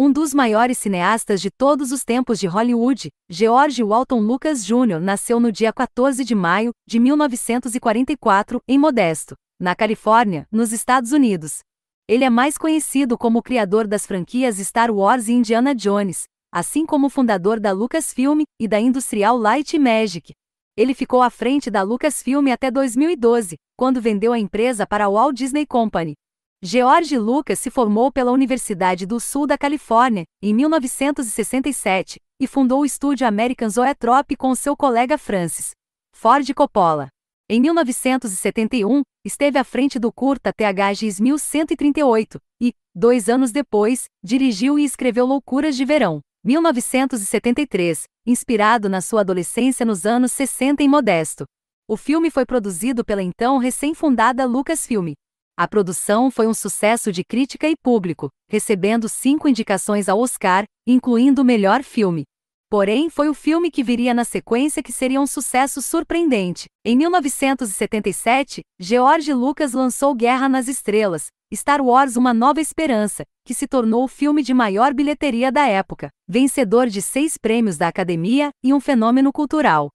Um dos maiores cineastas de todos os tempos de Hollywood, George Walton Lucas Jr. nasceu no dia 14 de maio de 1944 em Modesto, na Califórnia, nos Estados Unidos. Ele é mais conhecido como o criador das franquias Star Wars e Indiana Jones, assim como o fundador da Lucasfilm e da Industrial Light Magic. Ele ficou à frente da Lucasfilm até 2012, quando vendeu a empresa para a Walt Disney Company, George Lucas se formou pela Universidade do Sul da Califórnia, em 1967, e fundou o estúdio American Zoetrope com seu colega Francis Ford Coppola. Em 1971, esteve à frente do curta THX 1138 e, dois anos depois, dirigiu e escreveu Loucuras de Verão, 1973, inspirado na sua adolescência nos anos 60 em Modesto. O filme foi produzido pela então recém-fundada Lucasfilm, a produção foi um sucesso de crítica e público, recebendo cinco indicações ao Oscar, incluindo o melhor filme. Porém, foi o filme que viria na sequência que seria um sucesso surpreendente. Em 1977, George Lucas lançou Guerra nas Estrelas, Star Wars Uma Nova Esperança, que se tornou o filme de maior bilheteria da época, vencedor de seis prêmios da academia e um fenômeno cultural.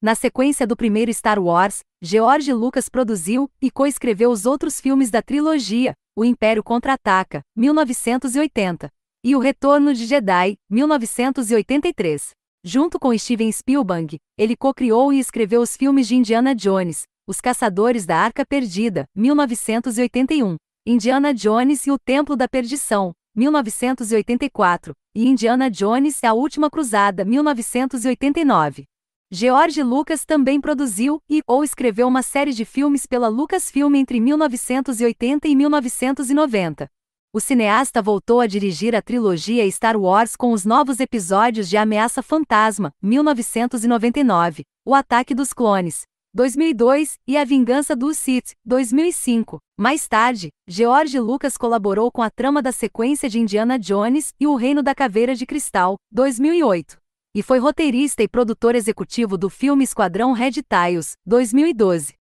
Na sequência do primeiro Star Wars, George Lucas produziu e coescreveu os outros filmes da trilogia, O Império Contra-Ataca, 1980, e O Retorno de Jedi, 1983. Junto com Steven Spielberg, ele co-criou e escreveu os filmes de Indiana Jones, Os Caçadores da Arca Perdida, 1981, Indiana Jones e o Templo da Perdição, 1984, e Indiana Jones e a Última Cruzada, 1989. George Lucas também produziu e ou escreveu uma série de filmes pela Lucasfilm entre 1980 e 1990. O cineasta voltou a dirigir a trilogia Star Wars com os novos episódios de Ameaça Fantasma, 1999, O Ataque dos Clones, 2002 e A Vingança dos Sith, 2005. Mais tarde, George Lucas colaborou com a trama da sequência de Indiana Jones e O Reino da Caveira de Cristal, 2008 e foi roteirista e produtor executivo do filme Esquadrão Red Tails, 2012.